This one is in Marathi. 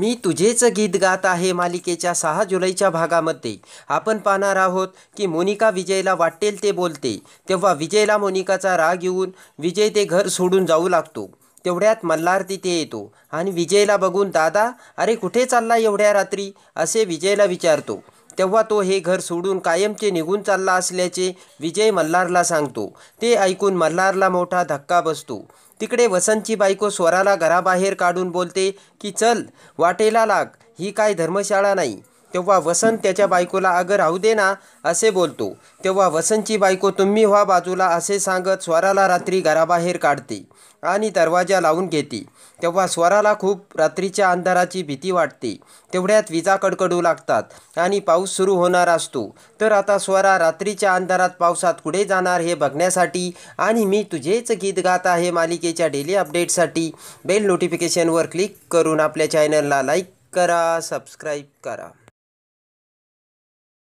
मी तुझेच गीत गात आहे मालिकेच्या सहा जुलैच्या भागामध्ये आपण पाहणार आहोत की मोनिका विजयला वाटेल ते बोलते तेव्हा विजयला मोनिकाचा राग येऊन विजय ते घर सोडून जाऊ लागतो तेवढ्यात मल्हार तिथे येतो आणि विजयला बघून दादा अरे कुठे चालला एवढ्या रात्री असे विजयला विचारतो तेव्हा तो हे घर सोडून कायमचे निघून चालला असल्याचे विजय मल्हारला सांगतो ते ऐकून मल्हारला मोठा धक्का बसतो तिकडे वसंतची बायको स्वराला घराबाहेर काढून बोलते की चल वाटेला लाग ही काय धर्मशाळा नाही तेव्हा वसंत त्याच्या बायकोला अगं राहू दे ना असे बोलतो तेव्हा वसंतची बायको तुम्ही व्हा बाजूला असे सांगत स्वराला रात्री घराबाहेर काढते आणि दरवाजा लावून घेते तेव्हा स्वराला खूप रात्रीच्या अंधाराची भीती वाटते तेवढ्यात विजा कडकडू लागतात आणि पाऊस सुरू होणार असतो तर आता स्वरा रात्रीच्या अंधारात पावसात कुठे जाणार हे बघण्यासाठी आणि मी तुझेच गीत गात आहे मालिकेच्या डेली अपडेटसाठी बेल नोटिफिकेशनवर क्लिक करून आपल्या चॅनलला लाईक करा सबस्क्राईब करा